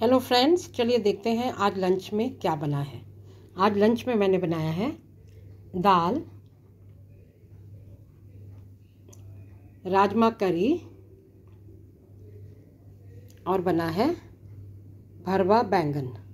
hello friends चलिए देखते हैं आज लंच में क्या बना है आज लंच में मैंने बनाया है दाल राजमा करी और बना है भरवा बैंगन